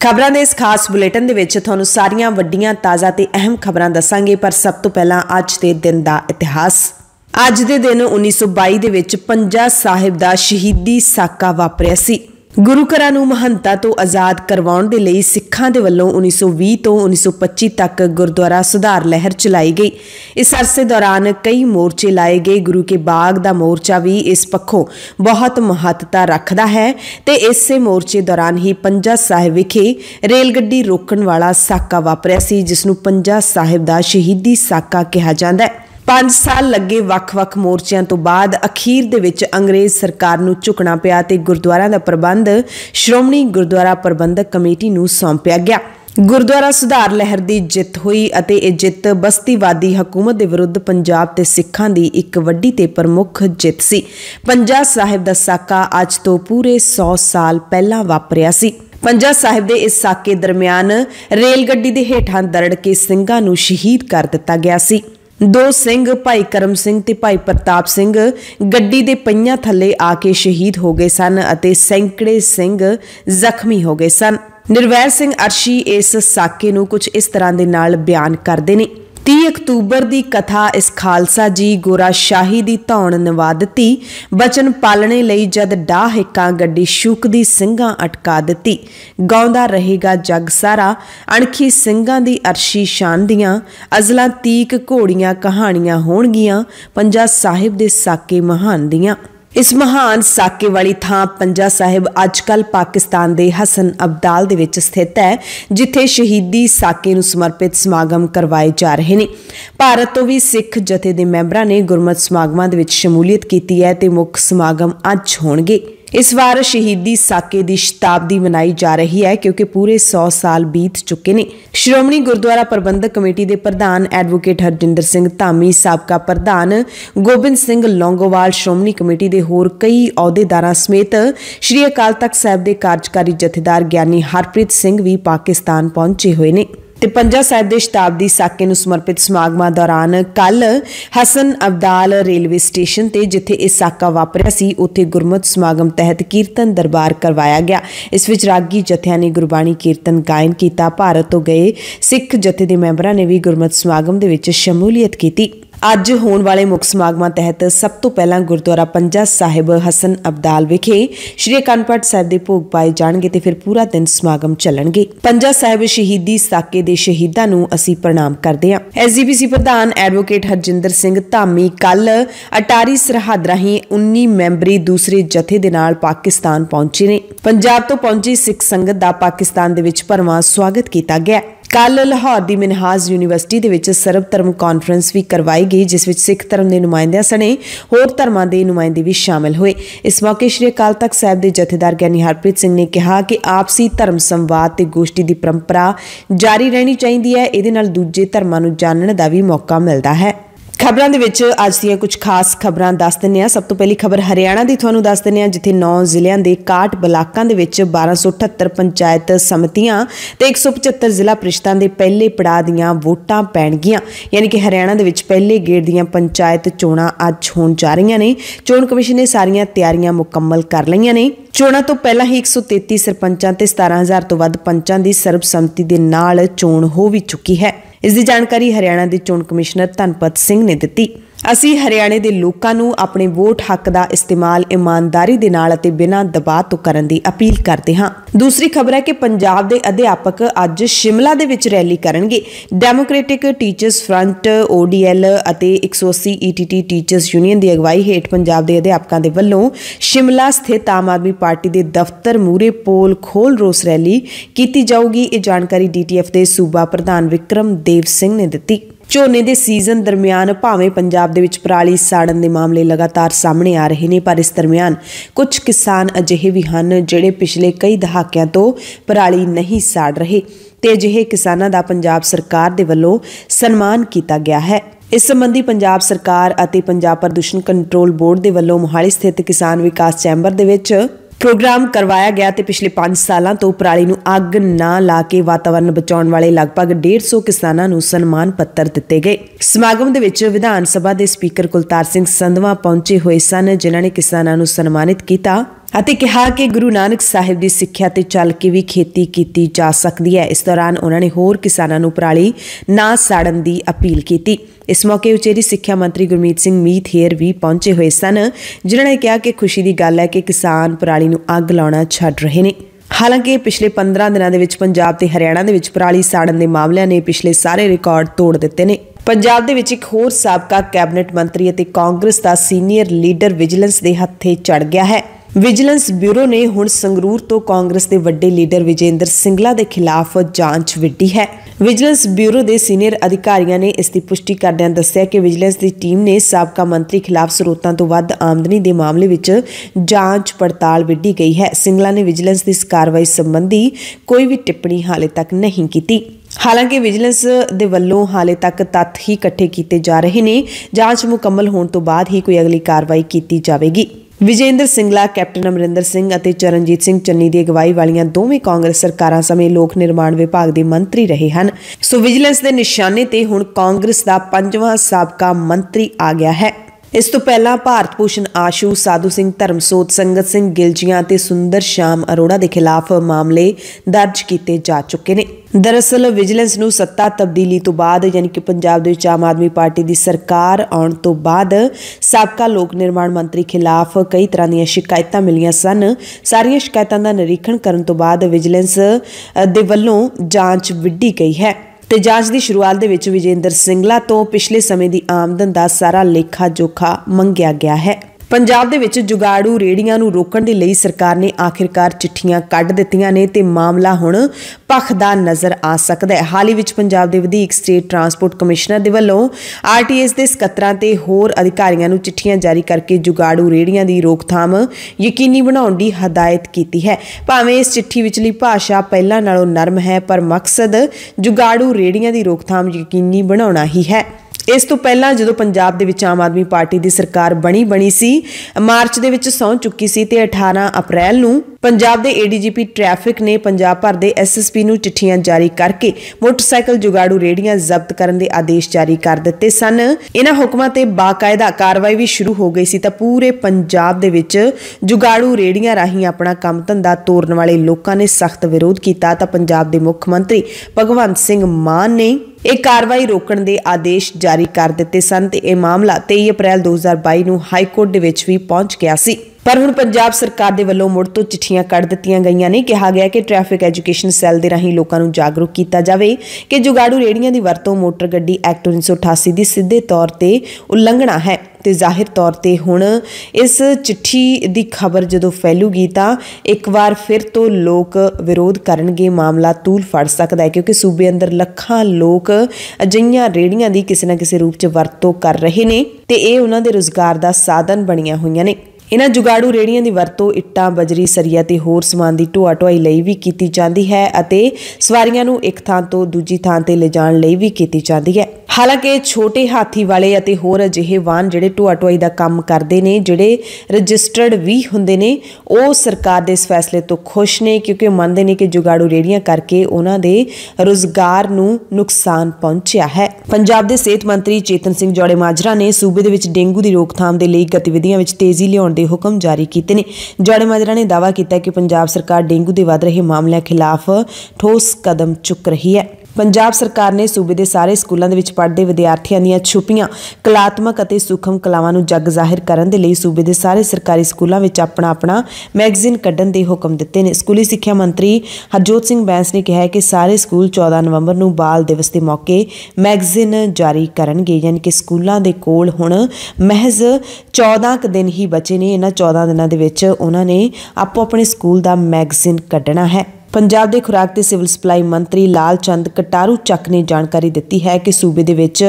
ਖਬਰਾਂ ਦੇ ਇਸ ਖਾਸ ਬੁਲੇਟਿਨ ਦੇ ਵਿੱਚ ਤੁਹਾਨੂੰ ਸਾਰੀਆਂ ਵੱਡੀਆਂ ਤਾਜ਼ਾ ਤੇ ਅਹਿਮ ਖਬਰਾਂ ਦੱਸਾਂਗੇ ਪਰ ਸਭ ਤੋਂ ਪਹਿਲਾਂ ਅੱਜ ਦੇ ਦਿਨ ਦਾ ਇਤਿਹਾਸ ਅੱਜ ਦੇ ਦਿਨ 1922 ਦੇ ਵਿੱਚ ਪੰਜਾ ਸਾਹਿਬ ਦਾ ਸ਼ਹੀਦੀ ਸਾਕਾ ਵਾਪਰਿਆ ਸੀ ਗੁਰੂ ਘਰਾਂ ਨੂੰ ਮਹੰਤਾ ਤੋਂ ਆਜ਼ਾਦ ਕਰਵਾਉਣ ਦੇ ਲਈ ਸਿੱਖਾਂ ਦੇ ਵੱਲੋਂ 1920 ਤੋਂ 1925 ਤੱਕ ਗੁਰਦੁਆਰਾ ਸੁਧਾਰ ਲਹਿਰ ਚਲਾਈ ਗਈ ਇਸ ਅਰਸੇ ਦੌਰਾਨ ਕਈ ਮੋਰਚੇ ਲਾਏ ਗਏ ਗੁਰੂ ਕੇ ਬਾਗ ਦਾ ਮੋਰਚਾ ਵੀ ਇਸ ਪੱਖੋਂ ਬਹੁਤ ਮਹੱਤਤਾ ਰੱਖਦਾ ਹੈ ਤੇ ਇਸੇ ਮੋਰਚੇ ਦੌਰਾਨ ਹੀ ਪੰਜਾ ਸਾਹਿਬ ਵਿਖੇ ਰੇਲ ਗੱਡੀ ਰੋਕਣ ਵਾਲਾ ਸਾਕਾ ਵਾਪਰਿਆ ਸੀ ਜਿਸ ਨੂੰ ਪੰਜਾ ਸਾਹਿਬ ਦਾ ਸ਼ਹੀਦੀ ਸਾਕਾ ਕਿਹਾ ਜਾਂਦਾ ਹੈ 5 ਸਾਲ ਲੱਗੇ ਵੱਖ-ਵੱਖ ਮੋਰਚਿਆਂ ਤੋਂ ਬਾਅਦ ਅਖੀਰ ਦੇ ਵਿੱਚ ਅੰਗਰੇਜ਼ ਸਰਕਾਰ ਨੂੰ ਝੁਕਣਾ ਪਿਆ ਤੇ ਗੁਰਦੁਆਰਿਆਂ ਦਾ ਪ੍ਰਬੰਧ ਸ਼੍ਰੋਮਣੀ ਗੁਰਦੁਆਰਾ ਪ੍ਰਬੰਧਕ ਕਮੇਟੀ ਨੂੰ ਸੌਂਪਿਆ ਗਿਆ ਗੁਰਦੁਆਰਾ ਸੁਧਾਰ ਲਹਿਰ ਦੀ ਜਿੱਤ ਹੋਈ ਅਤੇ ਇਹ ਜਿੱਤ ਬਸਤੀਵਾਦੀ ਹਕੂਮਤ ਦੇ ਵਿਰੁੱਧ ਪੰਜਾਬ ਤੇ ਸਿੱਖਾਂ ਦੀ ਇੱਕ ਵੱਡੀ ਤੇ ਪ੍ਰਮੁੱਖ ਜਿੱਤ ਸੀ ਪੰਜਾ ਸਾਹਿਬ ਦਾ ਸਾਕਾ ਅੱਜ ਤੋਂ ਪੂਰੇ 100 ਸਾਲ ਪਹਿਲਾਂ ਵਾਪਰਿਆ ਸੀ ਪੰਜਾ ਸਾਹਿਬ ਦੇ ਇਸ ਸਾਕੇ ਦਰਮਿਆਨ ਰੇਲ ਗੱਡੀ ਦੇ ਹੇਠਾਂ ਦਰੜ ਕੇ ਸਿੰਘਾਂ ਨੂੰ ਸ਼ਹੀਦ ਕਰ ਦਿੱਤਾ ਗਿਆ ਸੀ ਦੋ ਸਿੰਘ ਭਾਈ ਕਰਮ ਸਿੰਘ ਤੇ ਭਾਈ ਪ੍ਰਤਾਪ ਸਿੰਘ ਗੱਡੀ ਦੇ ਪਈਆਂ ਥੱਲੇ ਆ ਕੇ ਸ਼ਹੀਦ ਹੋ ਗਏ ਸਨ ਅਤੇ ਸੈਂਕੜੇ ਸਿੰਘ ਜ਼ਖਮੀ ਹੋ ਗਏ ਸਨ ਨਿਰਵੈਰ ਸਿੰਘ ਅਰਸ਼ੀ ਇਸ ਸਾਕੇ ਨੂੰ ਕੁਝ ਇਸ ਤਰ੍ਹਾਂ ਦੇ ਨਾਲ ਬਿਆਨ ਕਰਦੇ ਨੇ 30 ਅਕਤੂਬਰ ਦੀ ਕਥਾ ਇਸ ਖਾਲਸਾ ਜੀ ਗੋਰਾ ਸ਼ਾਹੀ ਦੀ ਧੌਣ ਨਵਾ ਦਿੱਤੀ ਬਚਨ ਪਾਲਣੇ ਲਈ ਜਦ ਡਾਹ ਹਿੱਕਾਂ ਗੱਡੀ ਦੀ ਸਿੰਘਾਂ ਅਟਕਾ ਦਿੱਤੀ ਗਾਉਂਦਾ ਰਹੇਗਾ ਜਗ ਸਾਰਾ ਅਣਖੀ ਸਿੰਘਾਂ ਦੀ ਅਰਸ਼ੀ ਸ਼ਾਨ ਦੀਆਂ ਅਜ਼ਲਾਂ ਤੀਕ ਘੋੜੀਆਂ ਕਹਾਣੀਆਂ ਹੋਣਗੀਆਂ ਪੰਜਾ ਸਾਹਿਬ ਦੇ ਸਾਕੇ ਮਹਾਨ ਦੀਆਂ ਇਸ ਮਹਾਨ ਸਾਕੇ ਵਾਲੀ ਥਾਂ ਪੰਜਾ ਸਾਹਿਬ ਅੱਜਕੱਲ ਪਾਕਿਸਤਾਨ ਦੇ ਹਸਨ ਅਬਦਾਲ ਦੇ ਵਿੱਚ ਸਥਿਤ ਹੈ ਜਿੱਥੇ ਸ਼ਹੀਦੀ ਸਾਕੇ ਨੂੰ ਸਮਰਪਿਤ ਸਮਾਗਮ ਕਰਵਾਏ ਜਾ ਰਹੇ ਨੇ ਭਾਰਤ ਤੋਂ ਵੀ ਸਿੱਖ ਜਥੇ ਦੇ ਮੈਂਬਰਾਂ ਨੇ ਗੁਰਮਤਿ ਸਮਾਗਮਾਂ ਦੇ ਵਿੱਚ ਸ਼ਮੂਲੀਅਤ ਕੀਤੀ ਹੈ ਤੇ ਮੁੱਖ ਸਮਾਗਮ ਅੱਜ ਹੋਣਗੇ ਇਸ ਵਾਰ ਸ਼ਹੀਦੀ ਸਾਕੇ ਦੀ ਸ਼ਤਾਬਦੀ ਮਨਾਈ ਜਾ ਰਹੀ ਹੈ ਕਿਉਂਕਿ ਪੂਰੇ 100 ਸਾਲ ਬੀਤ ਚੁੱਕੇ ਨੇ ਸ਼੍ਰੋਮਣੀ ਗੁਰਦੁਆਰਾ ਪ੍ਰਬੰਧਕ ਕਮੇਟੀ ਦੇ ਪ੍ਰਧਾਨ ਐਡਵੋਕੇਟ ਹਰਜਿੰਦਰ ਸਿੰਘ ਧਾਮੀ ਸਾਬਕਾ ਪ੍ਰਧਾਨ ਗੋਬਿੰਦ ਸਿੰਘ ਲੌਂਗੋਵਾਲ ਸ਼੍ਰੋਮਣੀ ਕਮੇਟੀ ਦੇ ਹੋਰ ਕਈ ਅਹੁਦੇਦਾਰਾਂ ਸਮੇਤ ਸ਼੍ਰੀ ਅਕਾਲ ਤਖਤ ਸਾਹਿਬ ਦੇ ਕਾਰਜਕਾਰੀ ਜਥੇਦਾਰ ਗਿਆਨੀ ਹਰਪ੍ਰੀਤ ਸਿੰਘ ਵੀ ਪਾਕਿਸਤਾਨ ਪਹੁੰਚੇ ਹੋਏ ਨੇ ਤੇ ਪੰਜਾ ਸਾਹਿਬ ਦੇ ਸ਼ਤਾਬਦੀ ਸਾਕੇ ਨੂੰ ਸਮਰਪਿਤ ਸਮਾਗਮਾਂ ਦੌਰਾਨ ਕੱਲ ਹਸਨ ਅਬਦਾਲ ਰੇਲਵੇ ਸਟੇਸ਼ਨ ਤੇ ਜਿੱਥੇ ਇਹ ਸਾਕਾ ਵਾਪਰਿਆ ਸੀ ਉੱਥੇ ਗੁਰਮਤ ਸਮਾਗਮ ਤਹਿਤ ਕੀਰਤਨ ਦਰਬਾਰ ਕਰਵਾਇਆ ਗਿਆ ਇਸ ਵਿੱਚ ਰਾਗੀ ਜਥਿਆਂ ਨੇ ਗੁਰਬਾਣੀ ਕੀਰਤਨ ਗਾਇਨ ਕੀਤਾ ਭਾਰਤ ਤੋਂ ਗਏ ਸਿੱਖ ਜਥੇ ਦੇ ਮੈਂਬਰਾਂ ਨੇ ਵੀ ਗੁਰਮਤ ਸਮਾਗਮ ਦੇ ਵਿੱਚ ਸ਼ਮੂਲੀਅਤ ਕੀਤੀ ਅੱਜ ਹੋਣ ਵਾਲੇ ਮੁੱਖ ਸਮਾਗਮਾਂ ਤਹਿਤ ਸਭ ਤੋਂ ਪਹਿਲਾਂ ਗੁਰਦੁਆਰਾ ਪੰਜਾ ਸਾਹਿਬ ਹਸਨ ਅਬਦਾਲ ਵਿਖੇ ਸ਼੍ਰੀ ਕਨਪਟ ਸਾਹਿਬ ਦੇ ਭੋਗ ਪਾਏ ਜਾਣਗੇ ਤੇ ਫਿਰ ਪੂਰਾ ਦਿਨ ਸਮਾਗਮ ਚੱਲਣਗੇ ਪੰਜਾ ਸਾਹਿਬ ਸ਼ਹੀਦੀ ਸਾਕੇ ਦੇ ਸ਼ਹੀਦਾਂ ਨੂੰ ਅਸੀਂ ਪ੍ਰਣਾਮ ਕਰਦੇ ਹਾਂ ਐਸਜੀਪੀਸੀ ਪ੍ਰਧਾਨ ਐਡਵੋਕੇਟ ਹਰਜਿੰਦਰ ਸਿੰਘ ਧਾਮੀ ਕੱਲ ਅਟਾਰੀ ਸਰਹੱਦ ਰਾਹੀਂ 19 ਮੈਂਬਰੀ ਦੂਸਰੇ ਜਥੇ ਦੇ ਨਾਲ ਪਾਕਿਸਤਾਨ ਪਹੁੰਚੇ ਨੇ ਪੰਜਾਬ ਤੋਂ ਪਹੁੰਚੀ ਸਿੱਖ ਸੰਗਤ ਦਾ ਪਾਕਿਸਤਾਨ ਦੇ ਵਿੱਚ ਭਰਵਾਂ ਸਵਾਗਤ ਕੀਤਾ ਗਿਆ ਕੱਲ ਲਾਹੌਰ ਦੀ ਮਨਹਾਜ ਯੂਨੀਵਰਸਿਟੀ ਦੇ ਵਿੱਚ ਸਰਬ ਧਰਮ ਕਾਨਫਰੰਸ ਵੀ ਕਰਵਾਈ ਗਈ ਜਿਸ ਵਿੱਚ ਸਿੱਖ ਧਰਮ ਦੇ ਨੁਮਾਇੰਦਿਆਂ ਸਣੇ ਹੋਰ ਧਰਮਾਂ ਦੇ ਨੁਮਾਇੰਦੇ ਵੀ ਸ਼ਾਮਲ ਹੋਏ ਇਸ ਮੌਕੇ ਸ਼੍ਰੀ ਅਕਾਲ ਤਖਤ ਸਾਹਿਬ ਦੇ ਜਥੇਦਾਰ ਗਿਆਨੀ ਹਰਪ੍ਰੀਤ ਸਿੰਘ ਨੇ ਕਿਹਾ ਕਿ ਆਪਸੀ ਧਰਮ ਸੰਵਾਦ ਤੇ ਗੋਸ਼ਟੀ ਦੀ ਪਰੰਪਰਾ ਜਾਰੀ ਰਹਿਣੀ ਚਾਹੀਦੀ ਹੈ ਇਹਦੇ ਨਾਲ ਦੂਜੇ ਧਰਮਾਂ ਨੂੰ ਜਾਣਨ ਦਾ ਵੀ ਮੌਕਾ ਮਿਲਦਾ ਹੈ ਖਬਰਾਂ ਦੇ ਵਿੱਚ ਅੱਜ ਦੀਆਂ ਕੁਝ ਖਾਸ ਖਬਰਾਂ ਦੱਸ ਦਿੰਨੇ ਆ ਸਭ ਤੋਂ ਪਹਿਲੀ ਖਬਰ ਹਰਿਆਣਾ ਦੀ ਤੁਹਾਨੂੰ ਦੱਸ ਦਿੰਨੇ ਆ ਜਿੱਥੇ 9 ਜ਼ਿਲ੍ਹਿਆਂ ਦੇ 61 ਬਲਾਕਾਂ ਦੇ ਵਿੱਚ 1278 ਪੰਚਾਇਤ ਸਮਤੀਆਂ ਤੇ 175 ਜ਼ਿਲ੍ਹਾ ਪ੍ਰੀਸ਼ਦਾਂ ਦੇ ਪਹਿਲੇ ਪੜਾਅ ਦੀਆਂ ਵੋਟਾਂ ਪੈਣਗੀਆਂ ਯਾਨੀ ਕਿ ਹਰਿਆਣਾ ਦੇ ਵਿੱਚ ਪਹਿਲੇ ਗੇੜ ਦੀਆਂ ਪੰਚਾਇਤ ਚੋਣਾਂ ਅੱਜ ਹੋਣ ਜਾ ਰਹੀਆਂ ਨੇ ਚੋਣ ਕਮਿਸ਼ਨ ਨੇ ਸਾਰੀਆਂ ਤਿਆਰੀਆਂ ਮੁਕੰਮਲ ਕਰ ਲਈਆਂ ਨੇ ਚੋਣਾਂ ਤੋਂ ਪਹਿਲਾਂ ਹੀ 133 ਸਰਪੰਚਾਂ ਤੇ 17000 ਤੋਂ ਵੱਧ ਪੰਚਾਂ ਦੀ ਸਰਬਸੰਮਤੀ ਦੇ ਨਾਲ ਚੋਣ ਹੋ ਵੀ ਚੁੱਕੀ ਹੈ ਇਸ ਦੀ ਜਾਣਕਾਰੀ ਹਰਿਆਣਾ ਦੇ ਚੋਣ ਕਮਿਸ਼ਨਰ ਧਨਪਤ ਸਿੰਘ ਨੇ ਦਿੱਤੀ ਅਸੀਂ ਹਰਿਆਣੇ ਦੇ ਲੋਕਾਂ ਨੂੰ ਆਪਣੇ ਵੋਟ ਹੱਕ ਦਾ ਇਸਤੇਮਾਲ ਇਮਾਨਦਾਰੀ ਦੇ ਨਾਲ ਅਤੇ ਬਿਨਾਂ ਦਬਾਅ ਤੋਂ ਕਰਨ ਦੀ ਅਪੀਲ ਕਰਦੇ ਹਾਂ ਦੂਸਰੀ ਖਬਰ ਹੈ ਕਿ ਪੰਜਾਬ ਦੇ ਅਧਿਆਪਕ ਅੱਜ ਸ਼ਿਮਲਾ ਦੇ ਵਿੱਚ ਰੈਲੀ ਕਰਨਗੇ ਡੈਮੋਕ੍ਰੈਟਿਕ ਟੀਚਰਸ ਫਰੰਟ ODL ਅਤੇ 180 ETT ਟੀਚਰਸ ਯੂਨੀਅਨ ਦੀ ਅਗਵਾਈ ਹੇਠ ਪੰਜਾਬ ਦੇ ਅਧਿਆਪਕਾਂ ਦੇ ਵੱਲੋਂ ਸ਼ਿਮਲਾ ਸਥਿਤ ਆਮ ਆਦਮੀ ਪਾਰਟੀ ਦੇ ਦਫ਼ਤਰ ਮੂਰੇ ਪੋਲ ਖੋਲ ਰੋਸ ਰੈਲੀ ਕੀਤੀ ਜਾਊਗੀ ਇਹ ਜਾਣਕਾਰੀ DTF ਦੇ ਸੂਬਾ ਪ੍ਰਧਾਨ ਵਿਕਰਮ ਦੇਵ ਸਿੰਘ ਨੇ ਦਿੱਤੀ ਝੋਨੇ ਦੇ ਸੀਜ਼ਨ ਦਰਮਿਆਨ ਭਾਵੇਂ ਪੰਜਾਬ ਦੇ ਵਿੱਚ ਪਰਾਲੀ ਸਾੜਨ ਦੇ ਮਾਮਲੇ ਲਗਾਤਾਰ ਸਾਹਮਣੇ ਆ ਰਹੇ ਨੇ ਪਰ ਇਸ ਦਰਮਿਆਨ ਕੁਝ ਕਿਸਾਨ ਅਜਿਹੇ ਵੀ ਹਨ ਜਿਹੜੇ ਪਿਛਲੇ ਕਈ ਦਹਾਕਿਆਂ ਤੋਂ ਪਰਾਲੀ ਨਹੀਂ ਸਾੜ ਰਹੇ ਤੇ ਅਜਿਹੇ ਕਿਸਾਨਾਂ ਦਾ ਪੰਜਾਬ ਸਰਕਾਰ ਦੇ ਵੱਲੋਂ ਸਨਮਾਨ ਕੀਤਾ ਗਿਆ ਹੈ ਇਸ ਸੰਬੰਧੀ ਪੰਜਾਬ ਸਰਕਾਰ ਅਤੇ ਪੰਜਾਬ ਪ੍ਰਦੂਸ਼ਣ ਕੰਟਰੋਲ ਬੋਰਡ ਦੇ ਵੱਲੋਂ ਮੋਹਾਲੀ ਸਥਿਤ ਕਿਸਾਨ ਵਿਕਾਸ ਚੈਂਬਰ ਦੇ ਵਿੱਚ ਪ੍ਰੋਗਰਾਮ ਕਰਵਾਇਆ ਗਿਆ ਤੇ ਪਿਛਲੇ 5 ਸਾਲਾਂ ਤੋਂ ਪਰਾਲੀ ਨੂੰ ਅੱਗ ਨਾ ਲਾ ਕੇ ਵਾਤਾਵਰਣ ਬਚਾਉਣ ਵਾਲੇ ਲਗਭਗ 150 ਕਿਸਾਨਾਂ ਨੂੰ ਸਨਮਾਨ ਪੱਤਰ ਦਿੱਤੇ ਗਏ ਸਮਾਗਮ ਦੇ ਵਿੱਚ ਵਿਧਾਨ ਸਭਾ ਦੇ ਸਪੀਕਰ ਕੁਲਤਾਰ ਸਿੰਘ ਸੰਧਵਾ ਪਹੁੰਚੇ ਹੋਏ ਸਨ ਜਿਨ੍ਹਾਂ ਨੇ ਕਿਸਾਨਾਂ ਨੂੰ ਸਨਮਾਨਿਤ ਕੀਤਾ ਅਤੇ ਕਿਹਾ ਕਿ ਗੁਰੂ ਨਾਨਕ ਸਾਹਿਬ ਦੀ ਸਿੱਖਿਆ ਤੇ ਚੱਲ ਕੇ ਵੀ ਖੇਤੀ ਕੀਤੀ ਜਾ ਸਕਦੀ ਹੈ ਇਸ ਦੌਰਾਨ ਉਹਨਾਂ ਨੇ ਹੋਰ ਕਿਸਾਨਾਂ ਨੂੰ ਪਰਾਲੀ ਨਾ ਸਾੜਨ ਦੀ ਅਪੀਲ ਕੀਤੀ ਇਸ ਮੌਕੇ ਉਚੇਰੀ ਸਿੱਖਿਆ ਮੰਤਰੀ ਗੁਰਮੀਤ ਸਿੰਘ ਮੀਤ ਹੇਰ ਵੀ ਪਹੁੰਚੇ ਹੋਏ ਸਨ ਜਿਨ੍ਹਾਂ ਨੇ ਕਿਹਾ ਕਿ ਖੁਸ਼ੀ ਦੀ ਗੱਲ ਹੈ ਕਿ ਕਿਸਾਨ ਪਰਾਲੀ ਨੂੰ ਅੱਗ ਲਾਉਣਾ ਛੱਡ ਰਹੇ ਨੇ ਹਾਲਾਂਕਿ ਪਿਛਲੇ 15 ਦਿਨਾਂ ਦੇ ਵਿੱਚ ਪੰਜਾਬ ਤੇ ਹਰਿਆਣਾ ਦੇ ਵਿੱਚ ਪਰਾਲੀ ਸਾੜਨ ਦੇ ਮਾਮਲਿਆਂ ਨੇ ਪਿਛਲੇ ਸਾਰੇ ਰਿਕਾਰਡ ਤੋੜ ਦਿੱਤੇ ਨੇ ਪੰਜਾਬ ਦੇ ਵਿੱਚ ਇੱਕ ਹੋਰ ਸਾਬਕਾ ਕੈਬਨਿਟ ਮੰਤਰੀ ਅਤੇ ਕਾਂਗਰਸ ਦਾ ਸੀਨੀਅਰ ਲੀਡਰ ਵਿਜੀਲੈਂਸ ਦੇ ਹੱਥੇ ਚੜ ਗਿਆ ਹੈ ਵਿਜੀਲੈਂਸ ਬਿਊਰੋ ਨੇ ਹੁਣ ਸੰਗਰੂਰ ਤੋਂ ਕਾਂਗਰਸ ਦੇ ਵੱਡੇ ਲੀਡਰ ਵਿਜੇਂਦਰ ਸਿੰਗਲਾ ਦੇ ਖਿਲਾਫ ਜਾਂਚ ਵਿੱਢੀ ਹੈ ਵਿਜੀਲੈਂਸ ਬਿਊਰੋ ਦੇ ਸੀਨੀਅਰ ਅਧਿਕਾਰੀਆਂ ਨੇ ਇਸ ਦੀ ਪੁਸ਼ਟੀ ਕਰਦਿਆਂ ਦੱਸਿਆ ਕਿ ਵਿਜੀਲੈਂਸ ਦੀ ਟੀਮ ਨੇ ਸਾਬਕਾ ਮੰਤਰੀ ਖਿਲਾਫ ਸਰੋਤਾਂ ਤੋਂ ਵੱਧ ਆਮਦਨੀ ਦੇ ਮਾਮਲੇ ਵਿੱਚ ਜਾਂਚ ਪੜਤਾਲ ਵਿੱਢੀ ਗਈ ਹੈ ਸਿੰਗਲਾ ਨੇ ਵਿਜੀਲੈਂਸ ਦੀ ਇਸ ਕਾਰਵਾਈ ਸੰਬੰਧੀ ਕੋਈ ਵੀ ਟਿੱਪਣੀ ਹਾਲੇ ਤੱਕ ਨਹੀਂ ਕੀਤੀ ਹਾਲਾਂਕਿ ਵਿਜੀਲੈਂਸ ਦੇ ਵੱਲੋਂ ਹਾਲੇ ਤੱਕ ਤੱਥ ਹੀ ਇਕੱਠੇ ਕੀਤੇ ਜਾ ਰਹੇ ਨੇ ਜਾਂਚ ਮੁਕੰਮਲ ਹੋਣ ਤੋਂ ਬਾਅਦ ਹੀ ਕੋਈ ਅਗਲੀ ਕਾਰਵਾਈ ਕੀਤੀ ਜਾਵੇਗੀ ਵਿਜੇਂਦਰ ਸਿੰਘਲਾ ਕੈਪਟਨ ਅਮਰਿੰਦਰ ਸਿੰਘ ਅਤੇ ਚਰਨਜੀਤ ਸਿੰਘ ਚੰਨੀ ਦੀ ਅਗਵਾਈ ਵਾਲੀਆਂ ਦੋਵੇਂ ਕਾਂਗਰਸ ਸਰਕਾਰਾਂ ਸਮੇਂ ਲੋਕ ਨਿਰਮਾਣ ਵਿਭਾਗ ਦੇ ਮੰਤਰੀ ਰਹੇ ਹਨ ਸੋ ਵਿਜੀਲੈਂਸ ਦੇ ਨਿਸ਼ਾਨੇ ਤੇ ਹੁਣ ਕਾਂਗਰਸ ਦਾ ਪੰਜਵਾਂ ਸਾਬਕਾ ਮੰਤਰੀ ਆ ਗਿਆ ਹੈ ਇਸ ਤੋਂ ਪਹਿਲਾਂ ਭਾਰਤ ਭੂਸ਼ਣ ਆਸ਼ੂ ਸਾਧੂ ਸਿੰਘ ਧਰਮਸੋਤ ਸੰਗਤ ਸਿੰਘ ਗਿਲਜੀਆਂ ਤੇ ਸੁੰਦਰ ਸ਼ਾਮ ਅਰੋੜਾ ਦੇ ਖਿਲਾਫ ਮਾਮਲੇ ਦਰਜ ਕੀਤੇ ਜਾ ਚੁੱਕੇ ਨੇ ਦਰਅਸਲ ਵਿਜੀਲੈਂਸ ਨੂੰ ਸੱਤਾ ਤਬਦੀਲੀ ਤੋਂ ਬਾਅਦ ਯਾਨੀ ਕਿ ਪੰਜਾਬ ਦੇ ਵਿੱਚ ਆਮ ਆਦਮੀ ਪਾਰਟੀ ਦੀ ਸਰਕਾਰ ਆਉਣ ਤੋਂ ਬਾਅਦ ਸਾਬਕਾ ਲੋਕ ਨਿਰਮਾਣ ਮੰਤਰੀ ਖਿਲਾਫ ਕਈ ਤਰ੍ਹਾਂ ਦੀਆਂ ਸ਼ਿਕਾਇਤਾਂ ਮਿਲੀਆਂ ਸਨ ਸਾਰੀਆਂ ਸ਼ਿਕਾਇਤਾਂ ਦਾ ਨਿਰੀਖਣ ਕਰਨ ਤੋਂ ਬਾਅਦ ਵਿਜੀਲੈਂਸ ਦੇ ਵੱਲੋਂ ਜਾਂਚ ਵਿੱਢੀ ਗਈ ਹੈ ਤੇ ਜਾਂਚ ਦੀ ਸ਼ੁਰੂਆਤ ਦੇ ਵਿੱਚ ਵਿਜੇਂਦਰ ਸਿੰਘਲਾ ਤੋਂ ਪਿਛਲੇ ਸਮੇਂ ਦੀ ਆਮਦਨ ਦਾ ਸਾਰਾ ਲੇਖਾ ਜੋਖਾ ਮੰਗਿਆ ਗਿਆ ਹੈ ਪੰਜਾਬ ਦੇ ਵਿੱਚ ਜੁਗਾੜੂ ਰੇੜੀਆਂ ਨੂੰ ਰੋਕਣ ਦੇ ਲਈ ਸਰਕਾਰ ਨੇ ਆਖਿਰਕਾਰ ਚਿੱਠੀਆਂ ਕੱਢ ਦਿੱਤੀਆਂ ਨੇ ਤੇ ਮਾਮਲਾ ਹੁਣ ਪੱਖ ਦਾ ਨਜ਼ਰ ਆ ਸਕਦਾ ਹੈ ਹਾਲ ਹੀ ਵਿੱਚ ਪੰਜਾਬ ਦੇ ਵਧੀਕ ਸਟੇਟ ਟਰਾਂਸਪੋਰਟ ਕਮਿਸ਼ਨਰ ਦੇ ਵੱਲੋਂ ਆਰਟੀਐਸ ਦੇ ਸਕੱਤਰਾਂ ਤੇ ਹੋਰ ਅਧਿਕਾਰੀਆਂ ਨੂੰ ਚਿੱਠੀਆਂ ਜਾਰੀ ਕਰਕੇ ਜੁਗਾੜੂ ਰੇੜੀਆਂ ਦੀ ਰੋਕਥਾਮ ਯਕੀਨੀ ਬਣਾਉਣ ਦੀ ਹਦਾਇਤ ਕੀਤੀ ਹੈ ਭਾਵੇਂ ਇਸ ਚਿੱਠੀ ਵਿਚਲੀ ਭਾਸ਼ਾ ਪਹਿਲਾਂ ਨਾਲੋਂ ਨਰਮ ਹੈ ਪਰ ਮਕਸਦ ਜੁਗਾੜੂ ਰੇੜੀਆਂ ਦੀ ਰੋਕਥਾਮ ਯਕੀਨੀ ਬਣਾਉਣਾ ਹੀ ਹੈ ਇਸ ਤੋਂ ਪਹਿਲਾਂ ਜਦੋਂ ਪੰਜਾਬ ਦੇ ਵਿੱਚ ਆਮ ਆਦਮੀ ਪਾਰਟੀ ਦੀ ਸਰਕਾਰ ਬਣੀ ਬਣੀ ਸੀ ਮਾਰਚ ਦੇ ਵਿੱਚ ਸੌਂ ਚੁੱਕੀ ਸੀ ਤੇ 18 ਅਪ੍ਰੈਲ ਨੂੰ ਪੰਜਾਬ ਦੇ ਏਡੀਜੀਪੀ ਟ੍ਰੈਫਿਕ ਨੇ ਪੰਜਾਬ ਭਰ ਦੇ ਐਸਐਸਪੀ ਨੂੰ ਚਿੱਠੀਆਂ ਜਾਰੀ ਕਰਕੇ ਮੋਟਰਸਾਈਕਲ ਜੁਗਾੜੂ ਰੇੜੀਆਂ ਜ਼ਬਤ ਕਰਨ ਦੇ ਆਦੇਸ਼ ਜਾਰੀ ਕਰ ਦਿੱਤੇ ਸਨ ਇਹਨਾਂ ਹੁਕਮਾਂ ਤੇ ਬਾਕਾਇਦਾ ਕਾਰਵਾਈ ਵੀ ਸ਼ੁਰੂ ਹੋ ਗਈ ਸੀ ਤਾਂ ਪੂਰੇ ਪੰਜਾਬ ਦੇ ਵਿੱਚ ਜੁਗਾੜੂ ਰੇੜੀਆਂ ਰਾਹੀਂ ਆਪਣਾ ਕੰਮ ਧੰਦਾ ਤੋੜਨ ਵਾਲੇ ਲੋਕਾਂ ਨੇ ਸਖਤ ਵਿਰੋਧ ਕੀਤਾ ਤਾਂ ਪੰਜਾਬ ਦੇ ਮੁੱਖ ਮੰਤਰੀ ਭਗਵੰਤ ਸਿੰਘ ਮਾਨ ਨੇ ਇਹ ਕਾਰਵਾਈ ਰੋਕਣ ਦੇ ਆਦੇਸ਼ ਜਾਰੀ ਕਰ ਦਿੱਤੇ ਸਨ ਤੇ ਇਹ ਮਾਮਲਾ 23 ਅਪ੍ਰੈਲ 2022 ਨੂੰ ਹਾਈ ਕੋਰਟ ਦੇ ਵਿੱਚ ਵੀ ਪਹੁੰਚ ਗਿਆ ਸੀ ਪਰ ਹੁਣ ਪੰਜਾਬ ਸਰਕਾਰ ਦੇ ਵੱਲੋਂ ਮੁੜ ਤੋਂ ਚਿੱਠੀਆਂ ਕੱਢ ਦਿੱਤੀਆਂ ਗਈਆਂ ਨੇ ਕਿਹਾ ਗਿਆ ਕਿ ਟ੍ਰੈਫਿਕ ਐਜੂਕੇਸ਼ਨ ਸੈੱਲ ਦੇ ਰਾਹੀਂ ਲੋਕਾਂ ਨੂੰ ਜਾਗਰੂਕ ਕੀਤਾ ਜਾਵੇ ਕਿ ਜੁਗਾੜੂ ਰੇੜੀਆਂ ਦੀ ਵਰਤੋਂ ਮੋਟਰ ਗੱਡੀ ਐਕਟ 1988 ਦੀ ਸਿੱਧੇ ਤੌਰ ਤੇ ਉਲੰਘਣਾ ਹੈ ਤੇ ਜ਼ਾਹਿਰ ਤੌਰ ਤੇ ਹੁਣ ਇਸ ਚਿੱਠੀ ਦੀ ਖਬਰ ਜਦੋਂ ਫੈਲੂਗੀ ਤਾਂ ਇੱਕ ਵਾਰ ਫਿਰ ਤੋਂ ਲੋਕ ਵਿਰੋਧ ਕਰਨਗੇ ਮਾਮਲਾ ਤੂਲ ਫੜ ਸਕਦਾ ਹੈ ਕਿਉਂਕਿ ਸੂਬੇ ਅੰਦਰ ਲੱਖਾਂ ਲੋਕ ਅਜਈਆਂ ਰੇੜੀਆਂ ਦੀ ਕਿਸੇ ਨਾ ਕਿਸੇ ਰੂਪ 'ਚ ਵਰਤੋਂ ਕਰ ਰਹੇ ਨੇ ਤੇ ਇਹ ਉਹਨਾਂ ਦੇ ਰੋਜ਼ਗਾਰ ਦਾ ਸਾਧਨ ਬਣੀਆਂ ਹੋਈਆਂ ਨੇ ਇਹਨਾਂ ਜੁਗਾੜੂ ਰੇੜੀਆਂ ਦੀ ਵਰਤੋਂ ਇੱਟਾਂ ਬਜਰੀ ਸਰੀਆ ਤੇ ਹੋਰ ਸਮਾਨ ਦੀ ਢੋਆ ਢੋਈ ਲਈ ਵੀ ਕੀਤੀ ਜਾਂਦੀ ਹੈ ਅਤੇ ਸਵਾਰੀਆਂ ਨੂੰ ਇੱਕ ਥਾਂ ਤੋਂ ਦੂਜੀ ਥਾਂ ਤੇ ਲਿਜਾਣ ਲਈ ਵੀ ਕੀਤੀ ਜਾਂਦੀ ਹੈ ਹਾਲਾਂਕਿ ਛੋਟੇ ਹਾਥੀ ਵਾਲੇ ਅਤੇ ਹੋਰ ਅਜਿਹੇ ਵਾਹਨ ਜਿਹੜੇ ਟੁਆ ਟੁਆਈ ਦਾ ਕੰਮ ਕਰਦੇ ਨੇ ਜਿਹੜੇ ਰਜਿਸਟਰਡ ਵੀ ਹੁੰਦੇ ਨੇ ਉਹ ਸਰਕਾਰ ਦੇ ਇਸ ਫੈਸਲੇ ਤੋਂ ਖੁਸ਼ ਨੇ ਕਿਉਂਕਿ ਮੰਨਦੇ ਨੇ ਕਿ ਜੁਗਾੜੂ ਰੇੜੀਆਂ ਕਰਕੇ ਉਹਨਾਂ ਦੇ ਰੋਜ਼ਗਾਰ ਨੂੰ ਨੁਕਸਾਨ ਪਹੁੰਚਿਆ ਹੈ ਪੰਜਾਬ ਦੇ ਸਿਹਤ ਮੰਤਰੀ ਚੇਤਨ ਸਿੰਘ ਜੋੜੇ ਮਾਜਰਾ ਨੇ ਸੂਬੇ ਦੇ ਵਿੱਚ ਡੇਂਗੂ ਦੀ ਰੋਕਥਾਮ ਦੇ ਲਈ ਗਤੀਵਿਧੀਆਂ ਵਿੱਚ ਤੇਜ਼ੀ ਲਿਆਉਣ ਦੇ ਹੁਕਮ ਜਾਰੀ ਕੀਤੇ ਨੇ ਜੋੜੇ ਮਾਜਰਾ ਨੇ ਦਾਅਵਾ ਕੀਤਾ ਕਿ ਪੰਜਾਬ ਸਰਕਾਰ ਡੇਂਗੂ ਦੇ ਵੱਧ ਰਹੇ ਮਾਮਲਿਆਂ ਖਿਲਾਫ ਠੋਸ ਕਦਮ ਚੁੱਕ ਰਹੀ ਹੈ ਪੰਜਾਬ ਸਰਕਾਰ ਨੇ ਸੂਬੇ ਦੇ ਸਾਰੇ ਸਕੂਲਾਂ ਦੇ ਵਿੱਚ ਪੜ੍ਹਦੇ ਵਿਦਿਆਰਥੀਆਂ ਦੀਆਂ ਛੁੱਪੀਆਂ ਕਲਾਤਮਕ ਅਤੇ ਸੁਖਮ ਕਲਾਵਾਂ ਨੂੰ ਜੱਗ ਜ਼ਾਹਿਰ ਕਰਨ ਦੇ ਲਈ ਸੂਬੇ ਦੇ ਸਾਰੇ ਸਰਕਾਰੀ ਸਕੂਲਾਂ ਵਿੱਚ ਆਪਣਾ ਆਪਣਾ ਮੈਗਜ਼ੀਨ ਕੱਢਣ ਦੇ ਹੁਕਮ ਦਿੱਤੇ ਨੇ ਸਕੂਲੀ ਸਿੱਖਿਆ ਮੰਤਰੀ ਹਰਜੋਤ ਸਿੰਘ ਬੈਂਸ ਨੇ ਕਿਹਾ ਹੈ ਕਿ ਸਾਰੇ ਸਕੂਲ 14 ਨਵੰਬਰ ਨੂੰ ਬਾਲ ਦਿਵਸ ਦੇ ਮੌਕੇ ਮੈਗਜ਼ੀਨ ਜਾਰੀ ਕਰਨਗੇ ਯਾਨੀ ਕਿ ਸਕੂਲਾਂ ਦੇ ਕੋਲ ਹੁਣ ਮਹਿਜ਼ 14 ਕ ਦਿਨ ਹੀ ਬਚੇ ਨੇ ਇਹਨਾਂ 14 ਦਿਨਾਂ ਦੇ ਵਿੱਚ ਉਹਨਾਂ ਨੇ ਆਪੋ ਆਪਣੇ ਸਕੂਲ ਦਾ ਮੈਗਜ਼ੀਨ ਕੱਢਣਾ ਹੈ ਪੰਜਾਬ ਦੇ ਖੁਰਾਕ ਤੇ ਸਿਵਲ ਸਪਲਾਈ ਮੰਤਰੀ ਲਾਲ ਚੰਦ ਕਟਾਰੂ ਚੱਕ ਨੇ ਜਾਣਕਾਰੀ ਦਿੱਤੀ ਹੈ ਕਿ ਸੂਬੇ ਦੇ ਵਿੱਚ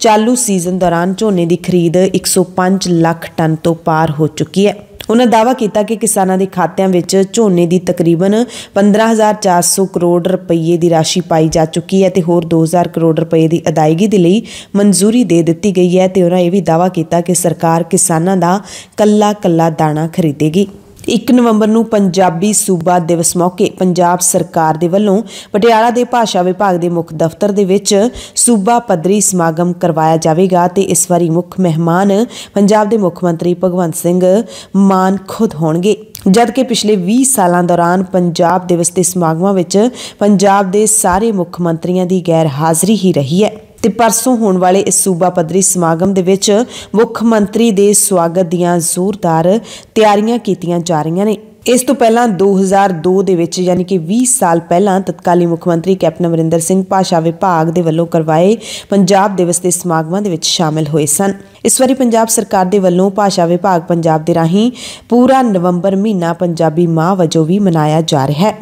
ਚਾਲੂ ਸੀਜ਼ਨ ਦੌਰਾਨ ਝੋਨੇ ਦੀ ਖਰੀਦ 105 ਲੱਖ ਟਨ ਤੋਂ ਪਾਰ ਹੋ ਚੁੱਕੀ ਹੈ ਉਹਨਾਂ ਦਾਵਾ ਕੀਤਾ ਕਿ ਕਿਸਾਨਾਂ ਦੇ ਖਾਤਿਆਂ ਵਿੱਚ ਝੋਨੇ ਦੀ ਤਕਰੀਬਨ 15400 ਕਰੋੜ ਰੁਪਏ ਦੀ ਰਾਸ਼ੀ ਪਾਈ ਜਾ ਚੁੱਕੀ ਹੈ ਤੇ ਹੋਰ 2000 ਕਰੋੜ ਰੁਪਏ ਦੀ ਅਦਾਇਗੀ ਦੇ ਲਈ ਮਨਜ਼ੂਰੀ ਦੇ ਦਿੱਤੀ ਗਈ ਹੈ ਤੇ ਉਹਨਾਂ ਇਹ ਵੀ ਦਾਵਾ ਕੀਤਾ ਕਿ ਸਰਕਾਰ ਕਿਸਾਨਾਂ ਦਾ ਕੱਲਾ ਕੱਲਾ ਦਾਣਾ ਖਰੀਦੇਗੀ 1 ਨਵੰਬਰ ਨੂੰ ਪੰਜਾਬੀ ਸੂਬਾ ਦਿਵਸ ਮੌਕੇ ਪੰਜਾਬ ਸਰਕਾਰ ਦੇ ਵੱਲੋਂ ਪਟਿਆਲਾ ਦੇ ਭਾਸ਼ਾ ਵਿਭਾਗ ਦੇ ਮੁੱਖ ਦਫ਼ਤਰ ਦੇ ਵਿੱਚ ਸੂਬਾ ਪੱਧਰੀ ਸਮਾਗਮ ਕਰਵਾਇਆ ਜਾਵੇਗਾ ਤੇ ਇਸ ਵਾਰੀ ਮੁੱਖ ਮਹਿਮਾਨ ਪੰਜਾਬ ਦੇ ਮੁੱਖ ਮੰਤਰੀ ਭਗਵੰਤ ਸਿੰਘ ਮਾਨ ਖੁਦ ਹੋਣਗੇ ਜਦਕਿ ਪਿਛਲੇ 20 ਸਾਲਾਂ ਦੌਰਾਨ ਪੰਜਾਬ ਦਿਵਸ ਦੇ ਸਮਾਗਮਾਂ ਵਿੱਚ ਪੰਜਾਬ ਦੇ ਸਾਰੇ ਮੁੱਖ ਮੰਤਰੀਆਂ ਦੀ ਗੈਰ ਹਾਜ਼ਰੀ ਹੀ ਰਹੀ ਹੈ ਤੇ ਪਰਸੋਂ ਹੋਣ ਵਾਲੇ ਇਸ ਸੂਬਾ ਪੱਧਰੀ ਸਮਾਗਮ ਦੇ ਵਿੱਚ ਮੁੱਖ ਮੰਤਰੀ ਦੇ ਸਵਾਗਤ ਦੀਆਂ ਜ਼ੋਰਦਾਰ ਤਿਆਰੀਆਂ ਕੀਤੀਆਂ ਜਾ ਰਹੀਆਂ ਨੇ ਇਸ ਤੋਂ ਪਹਿਲਾਂ 2002 ਦੇ ਵਿੱਚ ਯਾਨੀ ਕਿ 20 ਸਾਲ ਪਹਿਲਾਂ ਤਤਕਾਲੀ ਮੁੱਖ ਮੰਤਰੀ ਕੈਪਟਨ ਅਮਰਿੰਦਰ ਸਿੰਘ ਭਾਸ਼ਾ ਵਿਭਾਗ ਦੇ ਵੱਲੋਂ ਕਰਵਾਏ ਪੰਜਾਬ ਦਿਵਸ ਦੇ ਸਮਾਗਮਾਂ ਦੇ ਵਿੱਚ ਸ਼ਾਮਿਲ ਹੋਏ ਸਨ ਇਸ ਵਾਰੀ ਪੰਜਾਬ ਸਰਕਾਰ ਦੇ ਵੱਲੋਂ ਭਾਸ਼ਾ ਵਿਭਾਗ ਪੰਜਾਬ ਦੇ ਰਾਹੀਂ ਪੂਰਾ ਨਵੰਬਰ ਮਹੀਨਾ ਪੰਜਾਬੀ ਮਾਹ ਵਜੋਂ ਵੀ ਮਨਾਇਆ ਜਾ ਰਿਹਾ ਹੈ